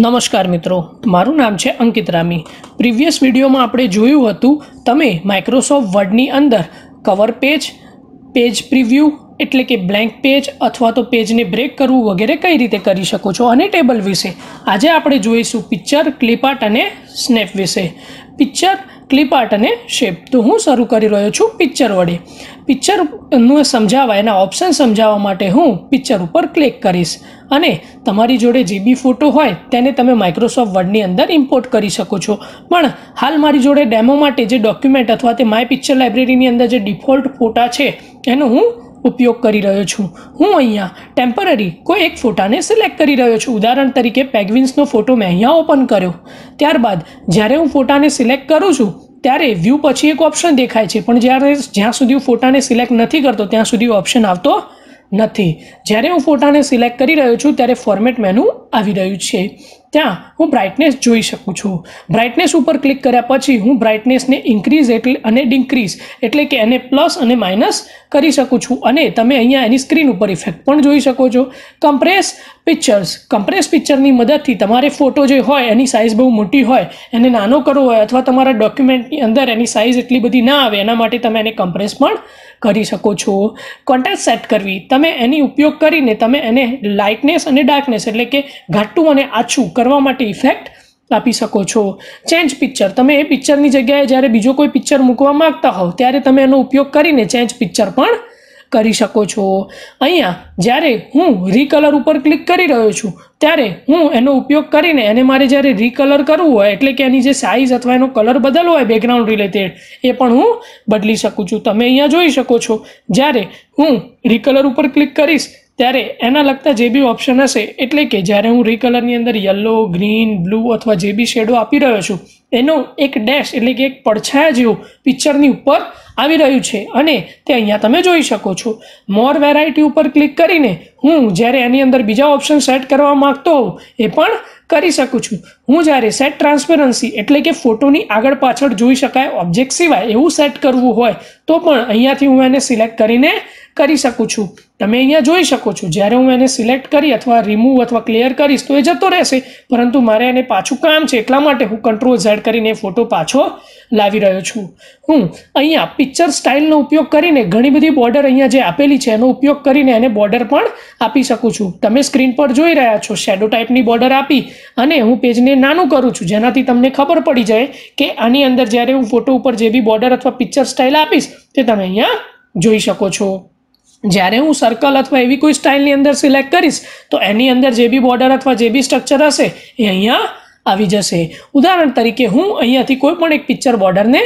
નમસ્કાર મિત્રો મારું નામ છે અંકિત રામી પ્રીવિયસ વિડીયોમાં આપણે જોયું હતું તમે માઇક્રોસોફ્ટ વર્ડની અંદર કવર પેજ પેજ પ્રિવ્યૂ એટલે કે બ્લેન્ક પેજ અથવા તો પેજને બ્રેક કરવું વગેરે કઈ રીતે કરી શકો છો અને ટેબલ વિશે આજે આપણે જોઈશું પિક્ચર ક્લિપ આર્ટ અને સ્નેપ વિશે પિક્ચર ક્લિપ આર્ટ અને શેપ તો હું શરૂ કરી રહ્યો છું પિક્ચર વડે પિક્ચરનું સમજાવવા એના ઓપ્શન સમજાવવા માટે હું પિક્ચર ઉપર ક્લિક કરીશ અને તમારી જોડે જે બી ફોટો હોય તેને તમે માઇક્રોસોફ્ટ વર્ડની અંદર ઇમ્પોર્ટ કરી શકો છો પણ હાલ મારી જોડે ડેમો માટે જે ડોક્યુમેન્ટ અથવા તે માય પિક્ચર લાઇબ્રેરીની અંદર જે ડિફોલ્ટ ફોટા છે એનું હું ઉપયોગ કરી રહ્યો છું હું અહીંયા ટેમ્પરરી કોઈ એક ફોટાને સિલેક્ટ કરી રહ્યો છું ઉદાહરણ તરીકે પેગવિન્સનો ફોટો મેં અહીંયા ઓપન કર્યો ત્યારબાદ જ્યારે હું ફોટાને સિલેક્ટ કરું છું ત્યારે વ્યૂ પછી એક ઓપ્શન દેખાય છે પણ જ્યારે જ્યાં સુધી હું ફોટાને સિલેક્ટ નથી કરતો ત્યાં સુધી ઓપ્શન આવતો નથી જ્યારે હું ફોટાને સિલેક્ટ કરી રહ્યો છું ત્યારે ફોર્મેટ મેનુ આવી રહ્યું છે ત્યાં હું બ્રાઇટનેસ જોઈ શકું છું બ્રાઇટનેસ ઉપર ક્લિક કર્યા પછી હું બ્રાઇટનેસને ઇન્ક્રીઝ એટલે અને ડિન્ક્રીઝ એટલે કે એને પ્લસ અને માઇનસ કરી શકું છું અને તમે અહીંયા એની સ્ક્રીન ઉપર ઇફેક્ટ પણ જોઈ શકો છો કમ્પ્રેસ પિક્ચર્સ કમ્પ્રેસ પિક્ચરની મદદથી તમારે ફોટો જે હોય એની સાઇઝ બહુ મોટી હોય એને નાનો કરવો હોય અથવા તમારા ડોક્યુમેન્ટની અંદર એની સાઇઝ એટલી બધી ના આવે એના માટે તમે એને કમ્પ્રેસ પણ કરી શકો છો કોન્ટ્રાસ્ટ સેટ કરવી તમે એની ઉપયોગ કરીને તમે એને લાઇટનેસ અને ડાર્કનેસ એટલે કે ઘાટું અને આછું કરવા માટે ઇફેક્ટ આપી શકો છો ચેન્જ પિક્ચર તમે એ પિક્ચરની જગ્યાએ જ્યારે બીજો કોઈ પિક્ચર મૂકવા માગતા હોવ ત્યારે તમે એનો ઉપયોગ કરીને ચેન્જ પિક્ચર પણ કરી શકો છો અહીંયા જ્યારે હું રીકલર ઉપર ક્લિક કરી રહ્યો છું ત્યારે હું એનો ઉપયોગ કરીને એને મારે જ્યારે રીકલર કરવું હોય એટલે કે એની જે સાઇઝ અથવા એનો કલર બદલવો હોય બેકગ્રાઉન્ડ રિલેટેડ એ પણ હું બદલી શકું છું તમે અહીંયા જોઈ શકો છો જ્યારે હું રીકલર ઉપર ક્લિક કરીશ ત્યારે એના લગતા જે બી ઓપ્શન હશે એટલે કે જ્યારે હું રીકલરની અંદર યલો ગ્રીન બ્લુ અથવા જે બી શેડો આપી રહ્યો છું એનો એક ડેશ એટલે કે એક પડછાયા જેવું પિક્ચરની ઉપર આવી રહ્યું છે અને તે અહીંયા તમે જોઈ શકો છો મોર વેરાયટી ઉપર ક્લિક કરીને હું જ્યારે એની અંદર બીજા ઓપ્શન સેટ કરવા માગતો હોઉં એ પણ કરી શકું છું હું જ્યારે સેટ ટ્રાન્સપરન્સી એટલે કે ફોટોની આગળ પાછળ જોઈ શકાય ઓબ્જેક્ટ સિવાય એવું સેટ કરવું હોય તો પણ અહીંયાથી હું એને સિલેક્ટ કરીને કરી શકું છું તમે અહીંયા જોઈ શકો છો જ્યારે હું એને સિલેક્ટ કરી અથવા રિમૂવ અથવા ક્લિયર કરીશ તો એ જતો રહેશે પરંતુ મારે એને પાછું કામ છે એટલા માટે હું કંટ્રોલ ઝેડ કરીને ફોટો પાછો લાવી રહ્યો છું હું અહીંયા પિક્ચર સ્ટાઇલનો ઉપયોગ કરીને ઘણી બધી બોર્ડર અહીંયા જે આપેલી છે એનો ઉપયોગ કરીને એને બોર્ડર પણ આપી શકું છું તમે સ્ક્રીન પર જોઈ રહ્યા છો શેડો ટાઈપની બોર્ડર આપી અને હું પેજને નાનું કરું છું જેનાથી તમને ખબર પડી જાય કે આની અંદર જ્યારે હું ફોટો ઉપર જે બી બોર્ડર અથવા પિક્ચર સ્ટાઇલ આપીશ તે તમે અહીંયા જોઈ શકો છો જ્યારે હું સર્કલ અથવા એવી કોઈ સ્ટાઇલની અંદર સિલેક્ટ કરીશ તો એની અંદર જે બી બોર્ડર અથવા જે બી સ્ટ્રક્ચર હશે એ અહીંયા આવી જશે ઉદાહરણ તરીકે હું અહીંયાથી કોઈ પણ એક પિક્ચર બોર્ડરને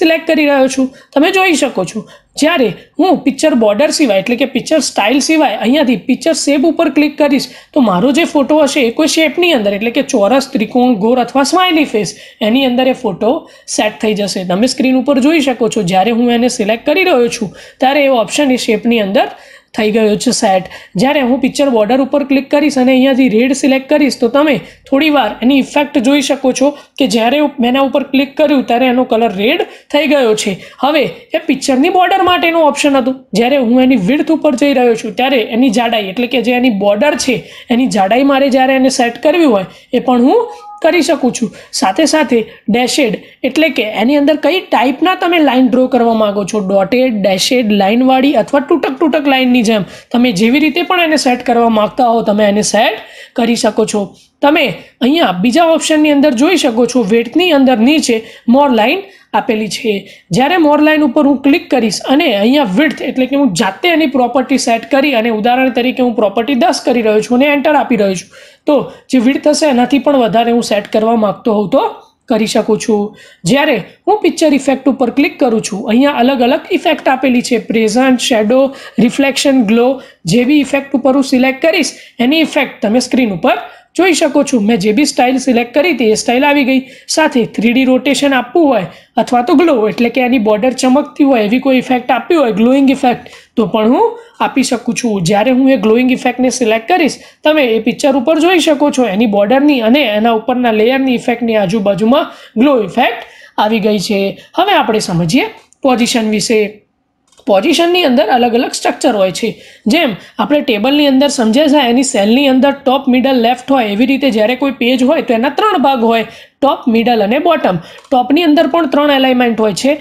સિલેક્ટ કરી રહ્યો છું તમે જોઈ શકો છો જ્યારે હું પિક્ચર બોર્ડર સિવાય એટલે કે પિક્ચર સ્ટાઇલ સિવાય અહીંયાથી પિક્ચર શેપ ઉપર ક્લિક કરીશ તો મારો જે ફોટો હશે એ કોઈ શેપની અંદર એટલે કે ચોરસ ત્રિકોણ ગોર અથવા સ્માઇલી ફેસ એની અંદર એ ફોટો સેટ થઈ જશે તમે સ્ક્રીન ઉપર જોઈ શકો છો જ્યારે હું એને સિલેક્ટ કરી રહ્યો છું ત્યારે એ ઓપ્શન એ શેપની અંદર થઈ ગયો છે સેટ જ્યારે હું પિક્ચર બોર્ડર ઉપર ક્લિક કરીશ અને અહીંયાથી રેડ સિલેક્ટ કરીશ તો તમે થોડીવાર એની ઇફેક્ટ જોઈ શકો છો કે જ્યારે મેં એના ઉપર ક્લિક કર્યું ત્યારે એનો કલર રેડ થઈ ગયો છે હવે એ પિક્ચરની બોર્ડર માટેનું ઓપ્શન હતું જ્યારે હું એની વિર્થ ઉપર જઈ રહ્યો છું ત્યારે એની જાડાઈ એટલે કે જે એની બોર્ડર છે એની જાડાઈ મારે જ્યારે એને સેટ કરવી હોય એ પણ હું કરી શકું છું સાથે સાથે ડેશેડ એટલે કે એની અંદર કઈ ટાઈપના તમે લાઇન ડ્રો કરવા માગો છો ડોટેડ ડેશેડ લાઇનવાળી અથવા તૂટક તૂટક લાઇનની જેમ તમે જેવી રીતે પણ એને સેટ કરવા માગતા હો તમે એને સેટ કરી શકો છો તમે અહીંયા બીજા ઓપ્શનની અંદર જોઈ શકો છો વેટની અંદર નીચે મોર લાઇન આપેલી છે જ્યારે મોર લાઇન ઉપર હું ક્લિક કરીશ અને અહીંયા વિર્થ એટલે કે હું જાતે એની પ્રોપર્ટી સેટ કરી અને ઉદાહરણ તરીકે હું પ્રોપર્ટી દસ કરી રહ્યો છું અને એન્ટર આપી રહ્યો છું તો જે વિર્થ હશે એનાથી પણ વધારે હું સેટ કરવા માગતો હોઉં તો કરી શકું છું જ્યારે હું પિક્ચર ઇફેક્ટ ઉપર ક્લિક કરું છું અહીંયા અલગ અલગ ઇફેક્ટ આપેલી છે પ્રેઝન્ટ શેડો રિફ્લેક્શન ગ્લો જે બી ઇફેક્ટ ઉપર હું સિલેક્ટ કરીશ એની ઇફેક્ટ તમે સ્ક્રીન ઉપર જોઈ શકો છું મેં જે બી સ્ટાઇલ સિલેક્ટ કરી હતી એ સ્ટાઇલ આવી ગઈ સાથે થ્રીડી રોટેશન આપવું હોય અથવા તો ગ્લો એટલે કે એની બોર્ડર ચમકતી હોય એવી કોઈ ઇફેક્ટ આપી હોય ગ્લોઈંગ ઇફેક્ટ તો પણ હું આપી શકું છું જ્યારે હું એ ગ્લોઈંગ ઇફેક્ટને સિલેક્ટ કરીશ તમે એ પિક્ચર ઉપર જોઈ શકો છો એની બોર્ડરની અને એના ઉપરના લેયરની ઇફેક્ટની આજુબાજુમાં ગ્લો ઇફેક્ટ આવી ગઈ છે હવે આપણે સમજીએ પોઝિશન વિશે પોઝિશનની અંદર અલગ અલગ સ્ટ્રક્ચર હોય છે જેમ આપણે ટેબલની અંદર સમજ્યા છે એની સેલની અંદર ટોપ મિડલ લેફ્ટ હોય એવી રીતે જ્યારે કોઈ પેજ હોય તો એના ત્રણ ભાગ હોય ટોપ મિડલ અને બોટમ ટોપની અંદર પણ ત્રણ એલાઇમેન્ટ હોય છે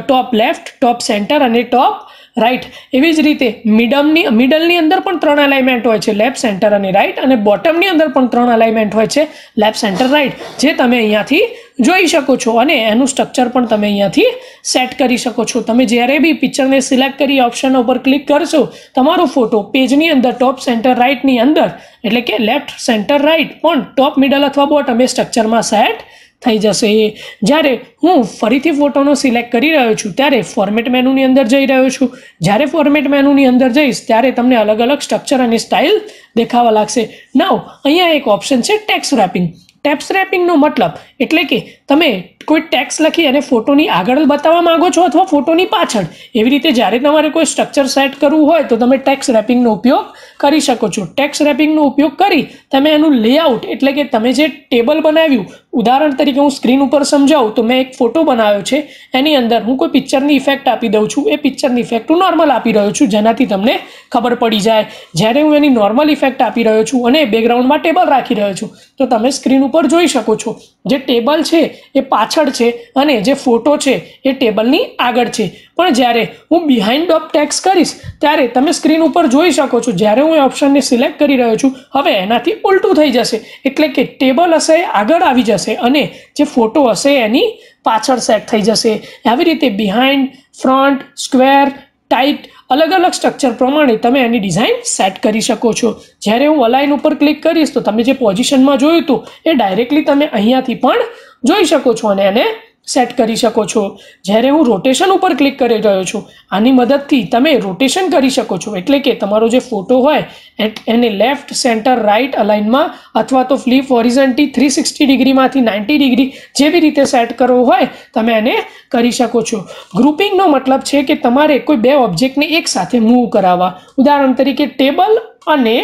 ટોપ લેફ્ટ ટોપ સેન્ટર અને ટોપ રાઈટ એવી જ રીતે મિડમની મિડલની અંદર પણ ત્રણ અલાઇમેન્ટ હોય છે લેફ્ટ સેન્ટર અને રાઈટ અને બોટમની અંદર પણ ત્રણ એલાઇમેન્ટ હોય છે લેફ્ટ સેન્ટર રાઈટ જે તમે અહીંયાથી જોઈ શકો છો અને એનું સ્ટ્રક્ચર પણ તમે અહીંયાથી સેટ કરી શકો છો તમે જ્યારે બી પિક્ચરને સિલેક્ટ કરી ઓપ્શન ઉપર ક્લિક કરશો તમારો ફોટો પેજની અંદર ટોપ સેન્ટર રાઇટની અંદર એટલે કે લેફ્ટ સેન્ટર રાઇટ પણ ટોપ મિડલ અથવા બોટમ એ સ્ટ્રક્ચરમાં સેટ થઈ જશે એ જ્યારે હું ફરીથી ફોટોનો સિલેક્ટ કરી રહ્યો છું ત્યારે ફોર્મેટ મેનુની અંદર જઈ રહ્યો છું જ્યારે ફોર્મેટ મેનુની અંદર જઈશ ત્યારે તમને અલગ અલગ સ્ટ્રક્ચર અને સ્ટાઇલ દેખાવા લાગશે નાવ અહીંયા એક ઓપ્શન છે ટેક્સ રેપિંગ ટેક્સ રેપિંગનો મતલબ એટલે કે તમે કોઈ ટેક્સ લખી અને ફોટોની આગળ બતાવવા માગો છો અથવા ફોટોની પાછળ એવી રીતે જ્યારે તમારે કોઈ સ્ટ્રક્ચર સેટ કરવું હોય તો તમે ટેક્સ રેપિંગનો ઉપયોગ કરી શકો છો ટેક્સ રેપિંગનો ઉપયોગ કરી તમે એનું લેઆઉટ એટલે કે તમે જે ટેબલ બનાવ્યું ઉદાહરણ તરીકે હું સ્ક્રીન ઉપર સમજાવું તો મેં એક ફોટો બનાવ્યો છે એની અંદર હું કોઈ પિક્ચરની ઇફેક્ટ આપી દઉં છું એ પિક્ચરની ઇફેક્ટ હું નોર્મલ આપી રહ્યો છું જેનાથી તમને ખબર પડી જાય જ્યારે હું એની નોર્મલ ઇફેક્ટ આપી રહ્યો છું અને બેકગ્રાઉન્ડમાં ટેબલ રાખી રહ્યો છું તો તમે સ્ક્રીન ઉપર જોઈ શકો છો જે ટેબલ છે એ પાછળ છે અને જે ફોટો છે એ ટેબલની આગળ છે પણ જ્યારે હું બિહાઇન્ડ ઓફ ટેક્સ કરીશ ત્યારે તમે સ્ક્રીન ઉપર જોઈ શકો છો જ્યારે હું એ ઓપ્શનને સિલેક્ટ કરી રહ્યો છું હવે એનાથી ઉલટું થઈ જશે એટલે કે ટેબલ હશે આગળ આવી જશે અને જે ફોટો હશે એની પાછળ સેટ થઈ જશે આવી રીતે બિહાઇન્ડ ફ્રન્ટ સ્ક્વેર ટાઈટ અલગ અલગ સ્ટ્રક્ચર પ્રમાણે તમે એની ડિઝાઇન સેટ કરી શકો છો જ્યારે હું અલાઇન ઉપર ક્લિક કરીશ તો તમે જે પોઝિશનમાં જોયું હતું એ ડાયરેક્ટલી તમે અહીંયાથી પણ જોઈ શકો છો અને એને સેટ કરી શકો છો જ્યારે હું રોટેશન ઉપર ક્લિક કરી રહ્યો છું આની મદદથી તમે રોટેશન કરી શકો છો એટલે કે તમારો જે ફોટો હોય એને લેફ્ટ સેન્ટર રાઇટ અલાઇનમાં અથવા તો ફ્લિપ હોરિઝન્ટી થ્રી સિક્સટી ડિગ્રીમાંથી નાઇન્ટી ડિગ્રી જેવી રીતે સેટ કરવો હોય તમે એને કરી શકો છો ગ્રુપિંગનો મતલબ છે કે તમારે કોઈ બે ઓબ્જેક્ટને એકસાથે મૂવ કરાવવા ઉદાહરણ તરીકે ટેબલ અને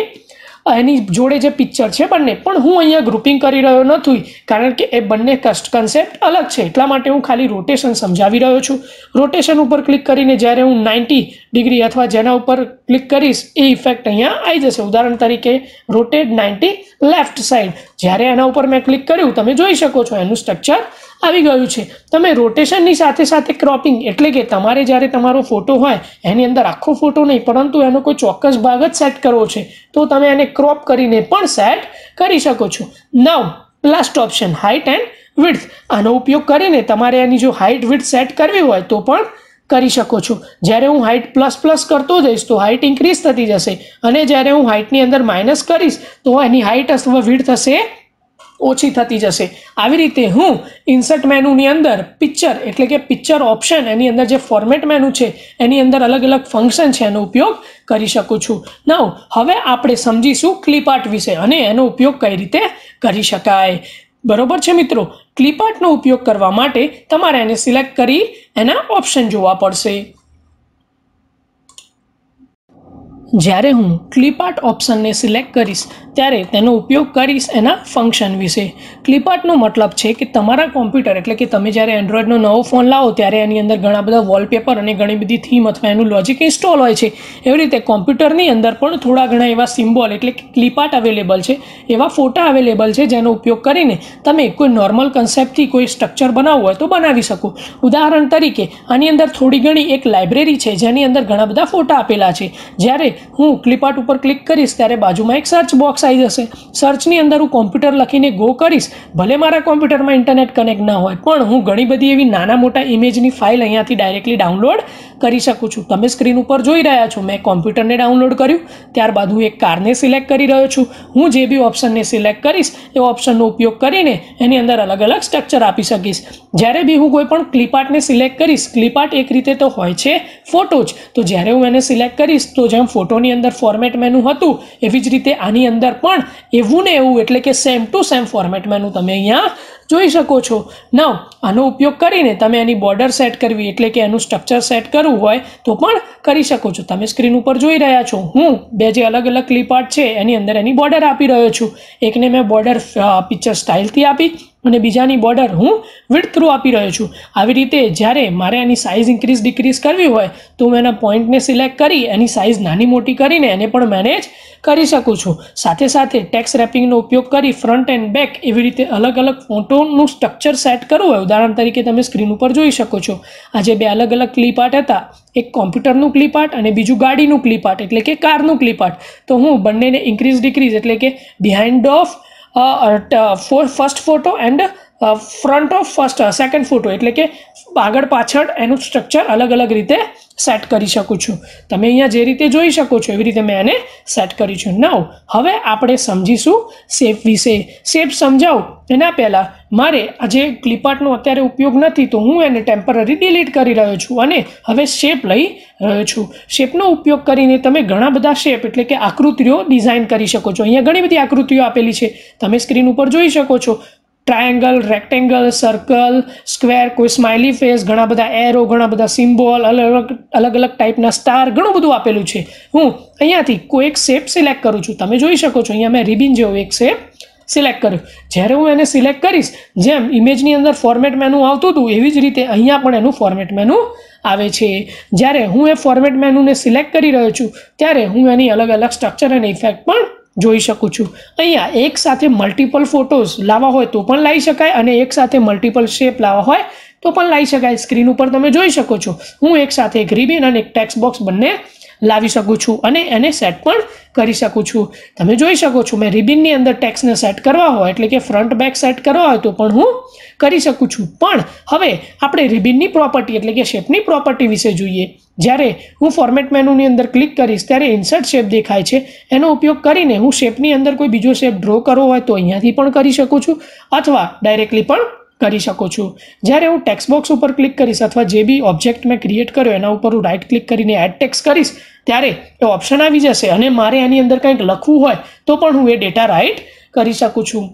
એની જોડે જે પિક્ચર છે બંને પણ હું અહીંયા ગ્રુપિંગ કરી રહ્યો નથી કારણ કે એ બંને કસ્ટ કન્સેપ્ટ અલગ છે એટલા માટે હું ખાલી રોટેશન સમજાવી રહ્યો છું રોટેશન ઉપર ક્લિક કરીને જ્યારે હું નાઇન્ટી ડિગ્રી અથવા જેના ઉપર ક્લિક કરીશ એ ઇફેક્ટ અહીંયા આવી જશે ઉદાહરણ તરીકે રોટેડ નાઇન્ટી લેફ્ટ સાઈડ જ્યારે એના ઉપર મેં ક્લિક કર્યું તમે જોઈ શકો છો એનું સ્ટ્રક્ચર આવી ગયું છે તમે રોટેશનની સાથે સાથે ક્રોપિંગ એટલે કે તમારે જ્યારે તમારો ફોટો હોય એની અંદર આખો ફોટો નહીં પરંતુ એનો કોઈ ચોક્કસ ભાગ જ સેટ કરવો છે તો તમે એને ક્રોપ કરીને પણ સેટ કરી શકો છો નવ last option height and width આનો ઉપયોગ કરીને તમારે એની જો હાઇટ વિડ્થ સેટ કરવી હોય તો પણ કરી શકો છો જ્યારે હું હાઇટ પ્લસ પ્લસ કરતો જઈશ તો હાઇટ ઇન્ક્રીઝ થતી જશે અને જ્યારે હું હાઇટની અંદર માઇનસ કરીશ તો એની હાઇટ અથવા વીડ થશે ઓછી થતી જશે આવી રીતે હું ઇન્સર્ટ મેનુની અંદર પિક્ચર એટલે કે પિક્ચર ઓપ્શન એની અંદર જે ફોર્મેટ મેનુ છે એની અંદર અલગ અલગ ફંક્શન છે એનો ઉપયોગ કરી શકું છું નાવ હવે આપણે સમજીશું ક્લિપ આર્ટ વિશે અને એનો ઉપયોગ કઈ રીતે કરી શકાય બરોબર છે મિત્રો ક્લિપ આર્ટનો ઉપયોગ કરવા માટે તમારે એને સિલેક્ટ કરી એના ઓપ્શન જોવા પડશે જ્યારે હું ક્લિપાર્ટ ઓપ્શનને સિલેક્ટ કરીશ ત્યારે તેનો ઉપયોગ કરીશ એના ફંક્શન વિશે ક્લિપાર્ટનો મતલબ છે કે તમારા કોમ્પ્યુટર એટલે કે તમે જ્યારે એન્ડ્રોઈડનો નવો ફોન લાવો ત્યારે એની અંદર ઘણા બધા વોલપેપર અને ઘણી બધી થીમ અથવા એનું લોજિક ઇન્સ્ટોલ હોય છે એવી રીતે કોમ્પ્યુટરની અંદર પણ થોડા ઘણા એવા સિમ્બોલ એટલે કે ક્લિપાર્ટ અવેલેબલ છે એવા ફોટા અવેલેબલ છે જેનો ઉપયોગ કરીને તમે કોઈ નોર્મલ કન્સેપ્ટથી કોઈ સ્ટ્રક્ચર બનાવવું હોય તો બનાવી શકો ઉદાહરણ તરીકે આની અંદર થોડી ઘણી એક લાઇબ્રેરી છે જેની અંદર ઘણા બધા ફોટા આપેલા છે જ્યારે હું ક્લિપાર્ટ ઉપર ક્લિક કરીશ ત્યારે બાજુમાં એક સર્ચ બોક્સ આવી જશે સર્ચની અંદર હું કોમ્પ્યુટર લખીને ગો કરીશ ભલે મારા કોમ્પ્યુટરમાં ઇન્ટરનેટ કનેક્ટ ના હોય પણ હું ઘણી બધી એવી નાના મોટા ઇમેજની ફાઇલ અહીંયાથી ડાયરેક્ટલી ડાઉનલોડ કરી શકું છું તમે સ્ક્રીન ઉપર જોઈ રહ્યા છો મેં કોમ્પ્યુટરને ડાઉનલોડ કર્યું ત્યારબાદ હું એક કારને સિલેક્ટ કરી રહ્યો છું હું જે બી ઓપ્શનને સિલેક્ટ કરીશ એ ઓપ્શનનો ઉપયોગ કરીને એની અંદર અલગ અલગ સ્ટ્રક્ચર આપી શકીશ જ્યારે બી હું કોઈ પણ ક્લિપાર્ટને સિલેક્ટ કરીશ ક્લિપાર્ટ એક રીતે તો હોય છે ફોટો જ તો જ્યારે હું એને સિલેક્ટ કરીશ તો જેમ ફોટો ફોટોની અંદર ફોર્મેટ મેનુ હતું એવી જ રીતે આની અંદર પણ એવું ને એવું એટલે કે same to same format menu તમે અહીંયા જોઈ શકો છો નવ આનો ઉપયોગ કરીને તમે એની બોર્ડર સેટ કરવી એટલે કે એનું સ્ટ્રક્ચર સેટ કરવું હોય તો પણ કરી શકો છો તમે સ્ક્રીન ઉપર જોઈ રહ્યા છો હું બે જે અલગ અલગ ક્લિપ આર્ટ છે એની અંદર એની બોર્ડર આપી રહ્યો છું એકને મેં બોર્ડર પિક્ચર સ્ટાઇલથી આપી અને બીજાની બોર્ડર હું વિડ થ્રુ આપી રહ્યો છું આવી રીતે જ્યારે મારે એની સાઇઝ ઇન્ક્રીઝ ડિક્રીઝ કરવી હોય તો હું એના પોઈન્ટને સિલેક્ટ કરી એની સાઇઝ નાની મોટી કરીને એને પણ મેનેજ કરી શકું છું સાથે સાથે ટેક્સ રેપિંગનો ઉપયોગ કરી ફ્રન્ટ એન્ડ બેક એવી રીતે અલગ અલગ ફોટોનું સ્ટ્રક્ચર સેટ કરવું હોય ઉદાહરણ તરીકે તમે સ્ક્રીન ઉપર જોઈ શકો છો આ જે બે અલગ અલગ ક્લિપ આર્ટ હતા એક કોમ્પ્યુટરનું ક્લિપ આર્ટ અને બીજું ગાડીનું ક્લિપ આર્ટ એટલે કે કારનું ક્લિપ આર્ટ તો હું બંનેને ઇન્ક્રીઝ ડિક્રીઝ એટલે કે behind of uh, first photo and front of first second photo એટલે કે આગળ પાછળ એનું સ્ટ્રક્ચર અલગ અલગ રીતે સેટ કરી શકું છું તમે અહીંયા જે રીતે જોઈ શકો છો એવી રીતે મેં એને સેટ કરી છું નાવ હવે આપણે સમજીશું શેપ વિશે શેપ સમજાવું એના પહેલાં મારે આજે જે ક્લિપાર્ટનો અત્યારે ઉપયોગ નથી તો હું એને ટેમ્પરરી ડિલીટ કરી રહ્યો છું અને હવે શેપ લઈ રહ્યો છું શેપનો ઉપયોગ કરીને તમે ઘણા બધા શેપ એટલે કે આકૃતિઓ ડિઝાઇન કરી શકો છો અહીંયા ઘણી બધી આકૃતિઓ આપેલી છે તમે સ્ક્રીન ઉપર જોઈ શકો છો ટ્રાયેંગલ રેક્ટેંગલ સર્કલ સ્ક્વેર કોઈ સ્માઇલી ફેસ ઘણા બધા એરો ઘણા બધા સિમ્બોલ અલગ અલગ અલગ ટાઈપના સ્ટાર ઘણું બધું આપેલું છે હું અહીંયાથી કોઈ એક શેપ સિલેક્ટ કરું છું તમે જોઈ શકો છો અહીંયા મેં રિબિન જેવો એક શેપ સિલેક્ટ કર્યો જ્યારે હું એને સિલેક્ટ કરીશ જેમ ઇમેજની અંદર ફોર્મેટ મેનુ આવતું હતું એવી જ રીતે અહીંયા પણ એનું ફોર્મેટ મેનુ આવે છે જ્યારે હું એ ફોર્મેટ મેનુને સિલેક્ટ કરી રહ્યો છું ત્યારે હું એની અલગ અલગ સ્ટ્રક્ચર અને ઇફેક્ટ પણ જોઈ શકું છું અહીંયા એક સાથે મલ્ટિપલ ફોટોઝ લાવવા હોય તો પણ લાવી શકાય અને એક સાથે મલ્ટિપલ શેપ લાવવા હોય તો પણ લાવી શકાય સ્ક્રીન ઉપર તમે જોઈ શકો છો હું એક સાથે એક રિબિન અને એક ટેક્સ બોક્સ બંને લાવી શકું છું અને એને સેટ પણ કરી શકું છું તમે જોઈ શકો છો મેં રિબિનની અંદર ટેક્સને સેટ કરવા હોય એટલે કે ફ્રન્ટ બેક સેટ કરવા હોય તો પણ હું કરી શકું છું પણ હવે આપણે રિબિનની પ્રોપર્ટી એટલે કે શેપની પ્રોપર્ટી વિશે જોઈએ જ્યારે હું ફોર્મેટ મેનુની અંદર ક્લિક કરીશ ત્યારે ઇન્સર્ટ શેપ દેખાય છે એનો ઉપયોગ કરીને હું શેપની અંદર કોઈ બીજો શેપ ડ્રો કરવો હોય તો અહીંયાથી પણ કરી શકું છું અથવા ડાયરેક્ટલી પણ કરી શકું છું જ્યારે હું ટેક્સ બોક્સ ઉપર ક્લિક કરીશ અથવા જે બી ઓબ્જેક્ટ મેં ક્રિએટ કર્યો એના ઉપર હું રાઇટ ક્લિક કરીને એડ ટેક્સ કરીશ ત્યારે એ ઓપ્શન આવી જશે અને મારે એની અંદર કંઈક લખવું હોય તો પણ હું એ ડેટા રાઇટ કરી શકું છું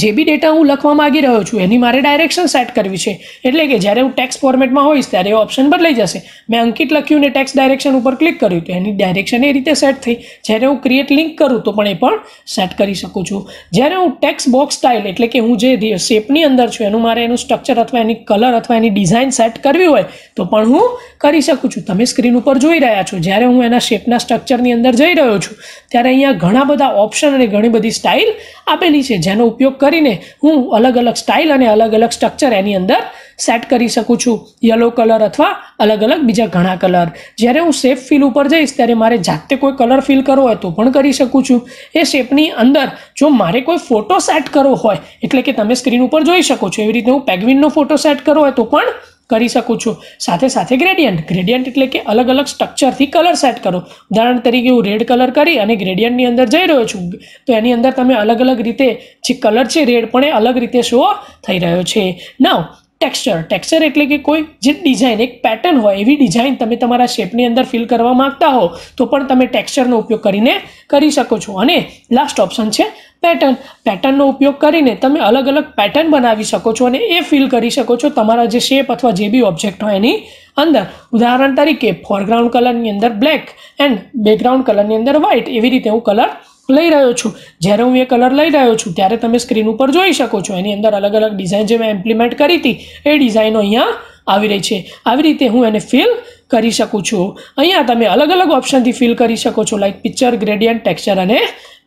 જે બી ડેટા હું લખવા માગી રહ્યો છું એની મારે ડાયરેક્શન સેટ કરવી છે એટલે કે જ્યારે હું ટેક્સ ફોર્મેટમાં હોઈશ ત્યારે એ ઓપ્શન બદલાઈ જશે મેં અંકિત લખ્યું ને ટેક્સ ડાયરેક્શન ઉપર ક્લિક કર્યું તો એની ડાયરેક્શન એ રીતે સેટ થઈ જ્યારે હું ક્રિએટ લિંક કરું તો પણ એ પણ સેટ કરી શકું છું જ્યારે હું ટેક્સ બોક્સ સ્ટાઇલ એટલે કે હું જે શેપની અંદર છું એનું મારે એનું સ્ટ્રક્ચર અથવા એની કલર અથવા એની ડિઝાઇન સેટ કરવી હોય તો પણ હું કરી શકું છું તમે સ્ક્રીન ઉપર જોઈ રહ્યા છો જ્યારે હું એના શેપના સ્ટ્રક્ચરની અંદર જઈ રહ્યો છું ત્યારે અહીંયા ઘણા બધા ઓપ્શન અને ઘણી બધી સ્ટાઇલ આપેલી છે જેનો ઉપયોગ કરીને હું અલગ અલગ સ્ટાઇલ અને અલગ અલગ સ્ટ્રક્ચર એની અંદર સેટ કરી શકું છું યલો કલર અથવા અલગ અલગ બીજા ઘણા કલર જ્યારે હું શેપ ફિલ ઉપર જઈશ ત્યારે મારે જાતે કોઈ કલર ફિલ કરવો હોય તો પણ કરી શકું છું એ શેપની અંદર જો મારે કોઈ ફોટો સેટ કરવો હોય એટલે કે તમે સ્ક્રીન ઉપર જોઈ શકો છો એવી રીતે હું પેગવિનનો ફોટો સેટ કરવો હોય તો પણ કરી શકું છું સાથે સાથે ગ્રેડિયન્ટ ગ્રેડિયન્ટ એટલે કે અલગ અલગ સ્ટ્રક્ચરથી કલર સેટ કરો ઉદાહરણ તરીકે હું રેડ કલર કરી અને ગ્રેડિયન્ટની અંદર જઈ રહ્યો છું તો એની અંદર તમે અલગ અલગ રીતે જે કલર છે રેડ પણ એ અલગ રીતે શો થઈ રહ્યો છે નાવ ટેક્સચર ટેક્સચર એટલે કે કોઈ જે ડિઝાઇન એક પેટર્ન હોય એવી ડિઝાઇન તમે તમારા શેપની અંદર ફિલ કરવા માગતા હો તો પણ તમે ટેક્સચરનો ઉપયોગ કરીને કરી શકો છો અને લાસ્ટ ઓપ્શન છે પેટર્ન પેટર્નનો ઉપયોગ કરીને તમે અલગ અલગ પેટર્ન બનાવી શકો છો અને એ ફિલ કરી શકો છો તમારા જે શેપ અથવા જે બી ઓબ્જેક્ટ હોય એની અંદર ઉદાહરણ તરીકે ફોરગ્રાઉન્ડ કલરની અંદર બ્લેક એન્ડ બેકગ્રાઉન્ડ કલરની અંદર વ્હાઇટ એવી રીતે હું કલર લઈ રહ્યો છું જ્યારે હું એ કલર લઈ રહ્યો છું ત્યારે તમે સ્ક્રીન ઉપર જોઈ શકો છો એની અંદર અલગ અલગ ડિઝાઇન જે મેં ઇમ્પ્લિમેન્ટ કરી હતી એ ડિઝાઇનો અહીંયા આવી રહી છે આવી રીતે હું એને ફિલ કરી શકું છું અહીંયા તમે અલગ અલગ ઓપ્શનથી ફિલ કરી શકો છો લાઇક પિક્ચર ગ્રેડિયન્ટ ટેક્સચર અને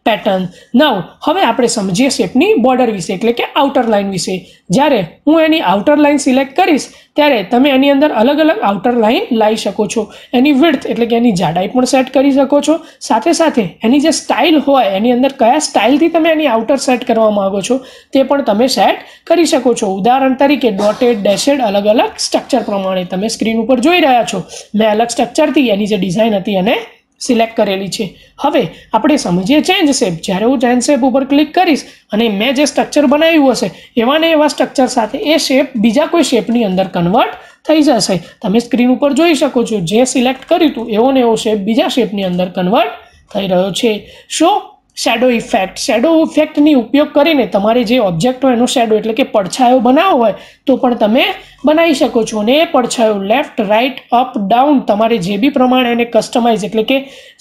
પેટર્ન નવ હવે આપણે સમજીએ શેપની બોર્ડર વિશે એટલે કે આઉટર લાઇન વિશે જ્યારે હું એની આઉટર લાઇન સિલેક્ટ કરીશ ત્યારે તમે એની અંદર અલગ અલગ આઉટર લાઇન લાવી શકો છો એની વિર્થ એટલે કે એની જાડાઈ પણ સેટ કરી શકો છો સાથે સાથે એની જે સ્ટાઇલ હોય એની અંદર કયા સ્ટાઇલથી તમે એની આઉટર સેટ કરવા માગો છો તે પણ તમે સેટ કરી શકો છો ઉદાહરણ તરીકે ડોટેડ ડેશેડ અલગ અલગ સ્ટ્રક્ચર પ્રમાણે તમે સ્ક્રીન ઉપર જોઈ રહ્યા છો મેં અલગ સ્ટ્રક્ચરથી એની જે ડિઝાઇન હતી એને સિલેક્ટ કરેલી છે હવે આપણે સમજીએ ચેન્જ શેપ જ્યારે હું ચેન્જ શેપ ઉપર ક્લિક કરીશ અને મેં જે સ્ટ્રક્ચર બનાવ્યું હશે એવા ને એવા સ્ટ્રક્ચર સાથે એ શેપ બીજા કોઈ શેપની અંદર કન્વર્ટ થઈ જશે તમે સ્ક્રીન ઉપર જોઈ શકો છો જે સિલેક્ટ કર્યું હતું એવો ને એવો શેપ બીજા શેપની અંદર કન્વર્ટ થઈ રહ્યો છે શો શેડો ઇફેક્ટ શેડો ઇફેક્ટની ઉપયોગ કરીને તમારે જે ઓબ્જેક્ટ હોય એનો શેડો એટલે કે પડછાયો બનાવો હોય તો પણ તમે બનાવી શકો છો અને એ પડછાયો લેફ્ટ રાઇટ અપ ડાઉન તમારે જે બી પ્રમાણે એને કસ્ટમાઇઝ એટલે કે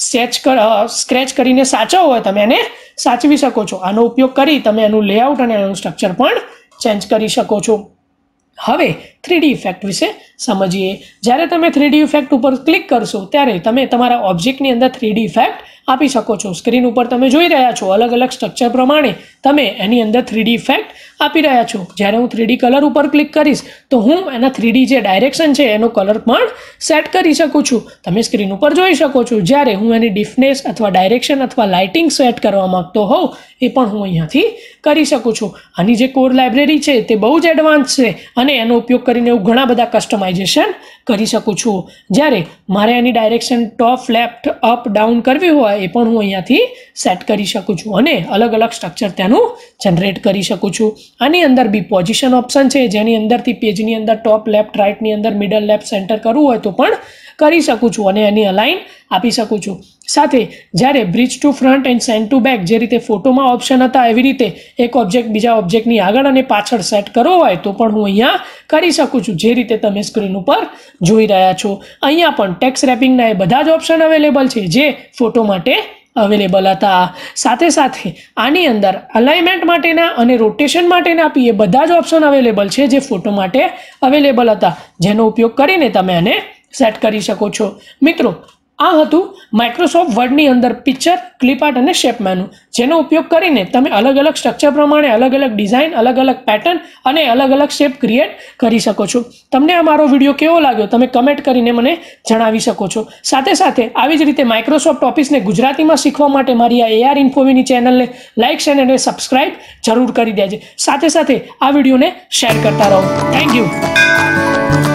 સ્કેચ સ્ક્રેચ કરીને સાચવો હોય તમે એને સાચવી શકો છો આનો ઉપયોગ કરી તમે એનું લેઆઉટ અને એનું સ્ટ્રક્ચર પણ ચેન્જ કરી શકો છો હવે થ્રીડી ઇફેક્ટ વિશે સમજીએ જ્યારે તમે થ્રીડી ઇફેક્ટ ઉપર ક્લિક કરશો ત્યારે તમે તમારા ઓબ્જેક્ટની અંદર થ્રીડી ઇફેક્ટ આપી શકો છો સ્ક્રીન ઉપર તમે જોઈ રહ્યા છો અલગ અલગ સ્ટ્રક્ચર પ્રમાણે તમે એની અંદર થ્રીડી ઇફેક્ટ આપી રહ્યા છો જ્યારે હું થ્રીડી કલર ઉપર ક્લિક કરીશ તો હું એના થ્રીડી જે ડાયરેક્શન છે એનો કલર પણ સેટ કરી શકું છું તમે સ્ક્રીન ઉપર જોઈ શકો છો જ્યારે હું એની ડિફનેસ અથવા ડાયરેક્શન અથવા લાઇટિંગ સેટ કરવા માગતો હોઉં એ પણ હું અહીંયાથી કરી શકું છું આની જે કોર લાઇબ્રેરી છે તે બહુ જ એડવાન્સ છે અને એનો ઉપયોગ કરીને હું ઘણા બધા કસ્ટમાઇઝેશન કરી શકું છું જ્યારે મારે એની direction top left up down કરવી હોય એ પણ હું અહીંયાથી સેટ કરી શકું છું અને અલગ અલગ સ્ટ્રક્ચર તેનું જનરેટ કરી શકું છું આની અંદર બી પોઝિશન ઓપ્શન છે જેની અંદરથી પેજની અંદર ટોપ લેફ્ટ રાઇટની અંદર મિડલ લેફ્ટ સેન્ટર કરવું હોય તો પણ કરી શકું છું અને એની અલાઇન આપી શકું છું સાથે જ્યારે bring to front and send to back જે રીતે ફોટોમાં ઓપ્શન હતા એવી રીતે એક ઓબ્જેક્ટ બીજા ઓબ્જેક્ટની આગળ અને પાછળ સેટ કરવો હોય તો પણ હું અહીંયા કરી શકું છું જે રીતે તમે સ્ક્રીન ઉપર જોઈ રહ્યા છો અહીંયા પણ ટેક્સ રેપિંગના એ બધા જ ઓપ્શન અવેલેબલ છે જે ફોટો માટે અવેલેબલ હતા સાથે સાથે આની અંદર અલાઇનમેન્ટ માટેના અને રોટેશન માટેના બી એ બધા જ ઓપ્શન અવેલેબલ છે જે ફોટો માટે અવેલેબલ હતા જેનો ઉપયોગ કરીને તમે આને સેટ કરી શકો છો મિત્રો આ હતું માઇક્રોસોફ્ટ વર્ડની અંદર પિક્ચર ક્લિપ આર્ટ અને શેપ મેનુ જેનો ઉપયોગ કરીને તમે અલગ અલગ સ્ટ્રક્ચર પ્રમાણે અલગ અલગ ડિઝાઇન અલગ અલગ પેટર્ન અને અલગ અલગ શેપ ક્રિએટ કરી શકો છો તમને આ મારો વિડીયો કેવો લાગ્યો તમે કમેન્ટ કરીને મને જણાવી શકો છો સાથે સાથે આવી જ રીતે માઇક્રોસોફ્ટ ઓફિસને ગુજરાતીમાં શીખવા માટે મારી આ એઆર ઇન્ફોવીની ચેનલને લાઇક છે અને સબસ્ક્રાઇબ જરૂર કરી દેજે સાથે સાથે આ વિડીયોને શેર કરતા રહો થેન્ક યુ